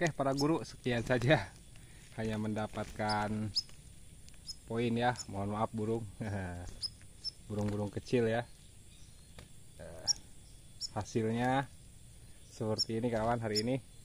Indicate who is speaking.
Speaker 1: Oke para guru sekian saja hanya mendapatkan poin ya mohon maaf burung burung-burung kecil ya eh, hasilnya seperti ini kawan hari ini